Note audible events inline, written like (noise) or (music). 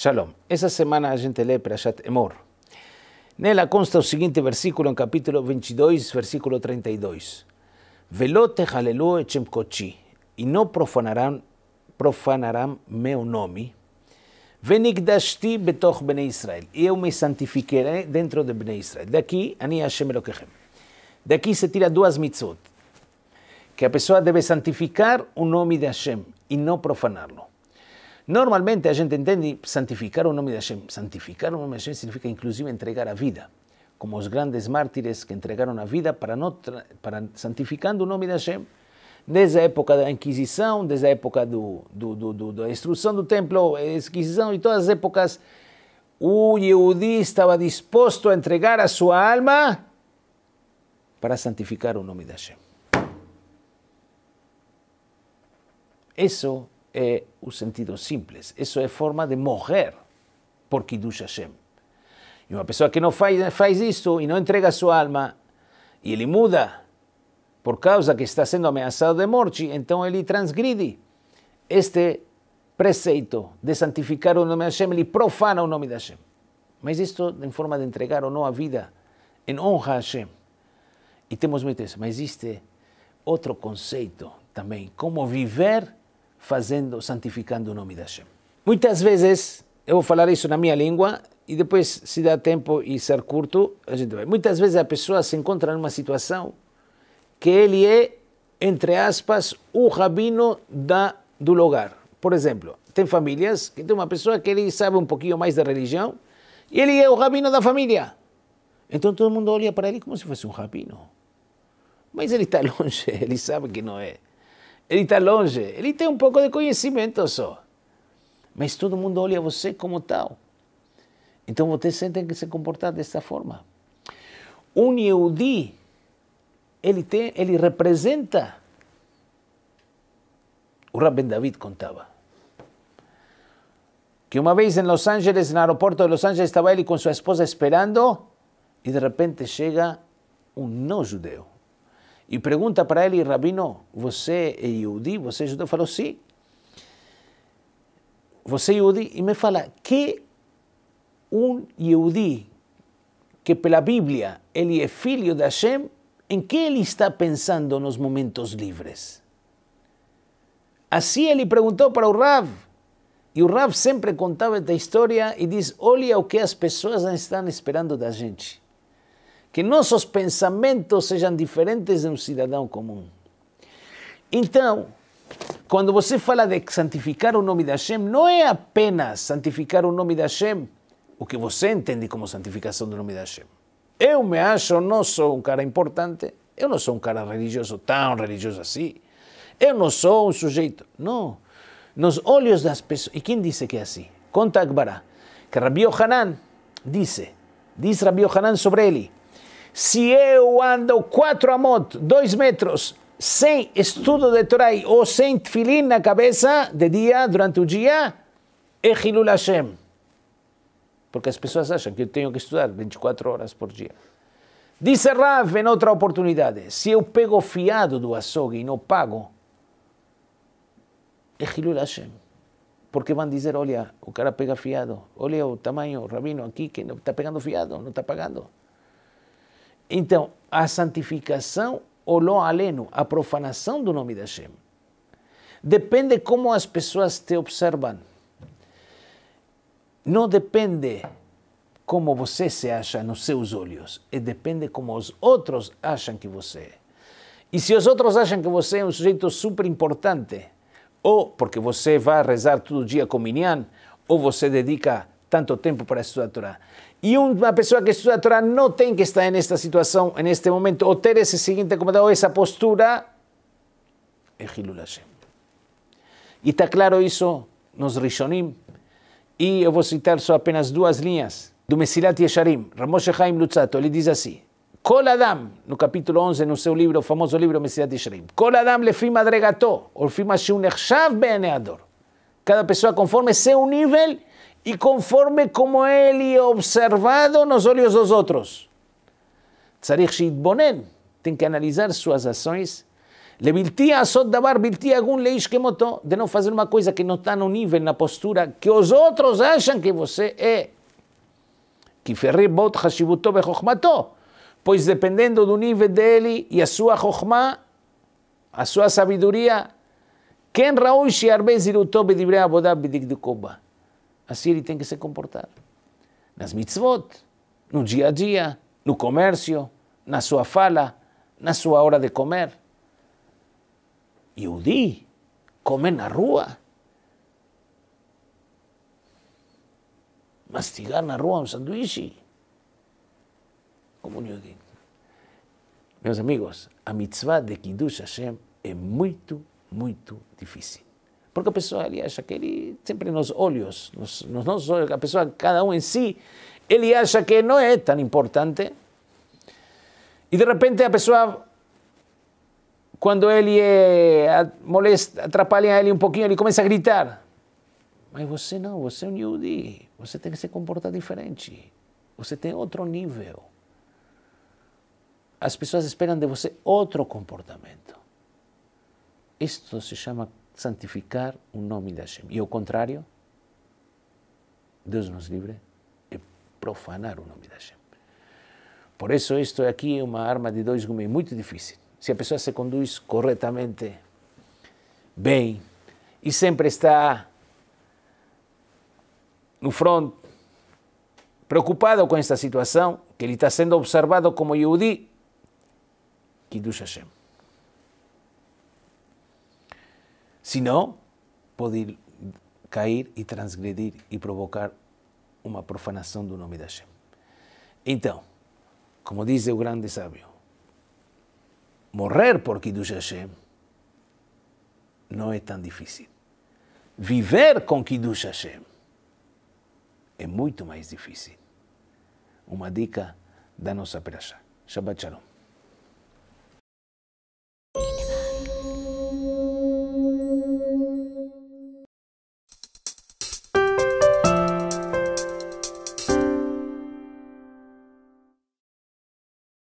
Shalom. Esa semana a gente lee Prashat Emor. Nela consta el siguiente versículo en capítulo 22, versículo 32. Velote halelu echem kochi, e profanarán, profanarán mi meu Venik Venigdashti betoch bnei Israel, y yo me santificaré dentro de bnei Israel. Daqui, ani Hashem se tira dos mitzvot. Que la persona debe santificar un nombre de Hashem y no profanarlo. Normalmente a gente entende santificar o nome de Hashem. Santificar o nome de Hashem significa, inclusive, entregar a vida. Como os grandes mártires que entregaram a vida para, não, para santificando o nome de Hashem. Desde a época da Inquisição, desde a época do, do, do, da destruição do templo, Inquisição e todas as épocas, o Yehudi estava disposto a entregar a sua alma para santificar o nome de Hashem. Isso é o sentido simples. Isso é forma de morrer por Kiddush Hashem. E uma pessoa que não faz, faz isso e não entrega sua alma, e ele muda por causa que está sendo ameaçado de morte, então ele transgride. Este preceito de santificar o nome de Hashem, ele profana o nome de Hashem. Mas isto em forma de entregar ou não a vida em honra a Hashem. E temos muito isso. Mas existe é outro conceito também, como viver fazendo, santificando o nome de Hashem. Muitas vezes, eu vou falar isso na minha língua, e depois, se dá tempo e ser curto, a gente vai. Muitas vezes a pessoa se encontra numa situação que ele é, entre aspas, o rabino da, do lugar. Por exemplo, tem famílias que tem uma pessoa que ele sabe um pouquinho mais da religião, e ele é o rabino da família. Então todo mundo olha para ele como se fosse um rabino. Mas ele está (laughs) longe, ele sabe que não é. Ele está longe. Ele tem um pouco de conhecimento só. Mas todo mundo olha você como tal. Então você tem que se comportar dessa forma. Um Yehudi, ele, tem, ele representa. O Rabben David contava que uma vez em Los Angeles, no aeroporto de Los Angeles, estava ele com sua esposa esperando e de repente chega um não-judeu e pergunta para ele, Rabino, você é Yudi? Você é judeu? Falou, sim. Sí. Você é Yudi? E me fala, que um Yudi, que pela Bíblia ele é filho de Hashem, em que ele está pensando nos momentos livres? Assim ele perguntou para o Rav, e o Rav sempre contava esta história e diz, olha o que as pessoas estão esperando da gente que nossos pensamentos sejam diferentes de um cidadão comum. Então, quando você fala de santificar o nome de Hashem, não é apenas santificar o nome de Hashem, o que você entende como santificação do nome de Hashem. Eu me acho, não sou um cara importante, eu não sou um cara religioso, tão religioso assim. Eu não sou um sujeito. Não. Nos olhos das pessoas. E quem disse que é assim? Conta Akbará. Que Rabbi Hanan disse, diz Rabbi Hanan sobre ele, se eu ando quatro a moto, dois metros, sem estudo de Torah ou sem tefilim na cabeça de dia, durante o dia, é Hilul Hashem. Porque as pessoas acham que eu tenho que estudar 24 horas por dia. Disse Rav em outra oportunidade, se eu pego fiado do açougue e não pago, é Hilul Hashem. Porque vão dizer, olha, o cara pega fiado, olha o tamanho, o rabino aqui que está pegando fiado, não está pagando. Então, a santificação, ou lo aleno, a profanação do nome de Hashem, depende como as pessoas te observam. Não depende como você se acha nos seus olhos, e depende como os outros acham que você é. E se os outros acham que você é um sujeito super importante, ou porque você vai rezar todo dia com Minyan, ou você dedica tanto tempo para estudar a Torá. E uma pessoa que estuda a Torá não tem que estar nesta situação, neste momento, ou ter esse seguinte comentário, ou essa postura, é Hilul Hashem. E está claro isso nos Rishonim. E eu vou citar só apenas duas linhas do Mesilat Yesharim, Ramoshe Haim Lutzato. Ele diz assim, Kol Adam, no capítulo 11, no seu livro, o famoso livro Mesilat Yesharim, Kol Adam lefim adregato, olfim ashun nechshav be'eneador. Cada pessoa conforme seu nível e conforme como ele é observado nos olhos dos outros. צריך bonen tem que analisar suas ações. לבלתי לעשות דבר בלתי הגון לאיש כמותו, de não fazer uma coisa que não está no nível, na postura, que os outros acham que você é. כי פרי בוט pois dependendo do nível dele e a sua chokma a sua sabedoria, quem ראוי הרבה זהירותו בדברי עבודה de בה. Assim ele tem que se comportar. Nas mitzvot, no dia a dia, no comércio, na sua fala, na sua hora de comer. Yudi, comer na rua. Mastigar na rua um sanduíche. Como o Meus amigos, a mitzvah de Kiddush Hashem é muito muito difícil. Porque a pessoa, ele acha que ele, sempre nos olhos, nos, nos nossos olhos, a pessoa, cada um em si, ele acha que não é tão importante. E de repente a pessoa, quando ele é, molesta, atrapalha ele um pouquinho, ele começa a gritar. Mas você não, você é um Yudi, você tem que se comportar diferente. Você tem outro nível. As pessoas esperam de você outro comportamento. Isto se chama santificar o nome de Hashem. E ao contrário, Deus nos livre, é profanar o nome de Hashem. Por isso, isto aqui é uma arma de dois gumes muito difícil. Se a pessoa se conduz corretamente, bem, e sempre está no front, preocupado com esta situação, que ele está sendo observado como Yehudi, Kiddush Hashem. Se não, pode ir, cair e transgredir e provocar uma profanação do nome da Hashem. Então, como diz o grande sábio, morrer por Kiddush Hashem não é tão difícil. Viver com Kiddush Hashem é muito mais difícil. Uma dica da nossa praxa. Shabbat Shalom.